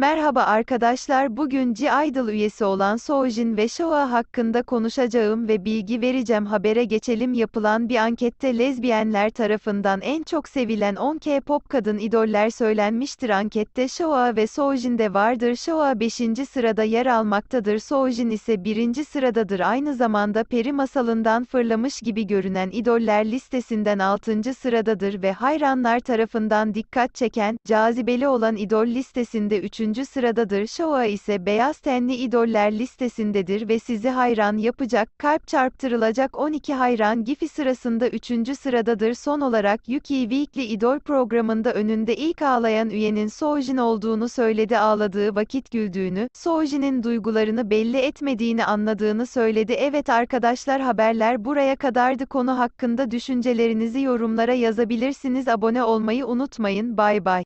Merhaba arkadaşlar bugün G-Idol üyesi olan Soojin ve Shoa hakkında konuşacağım ve bilgi vereceğim habere geçelim yapılan bir ankette lezbiyenler tarafından en çok sevilen 10 K-pop kadın idoller söylenmiştir ankette Shoa ve Soojin de vardır Shoa 5. sırada yer almaktadır Soojin ise 1. sıradadır aynı zamanda peri masalından fırlamış gibi görünen idoller listesinden 6. sıradadır ve hayranlar tarafından dikkat çeken, cazibeli olan idol listesinde 3. 4. sıradadır Showa ise beyaz tenli idoller listesindedir ve sizi hayran yapacak, kalp çarptırılacak 12 hayran gifi sırasında 3. sıradadır son olarak Yuki Weekly idol programında önünde ilk ağlayan üyenin Sojin olduğunu söyledi ağladığı vakit güldüğünü, Sojin'in duygularını belli etmediğini anladığını söyledi evet arkadaşlar haberler buraya kadardı konu hakkında düşüncelerinizi yorumlara yazabilirsiniz abone olmayı unutmayın bay bay.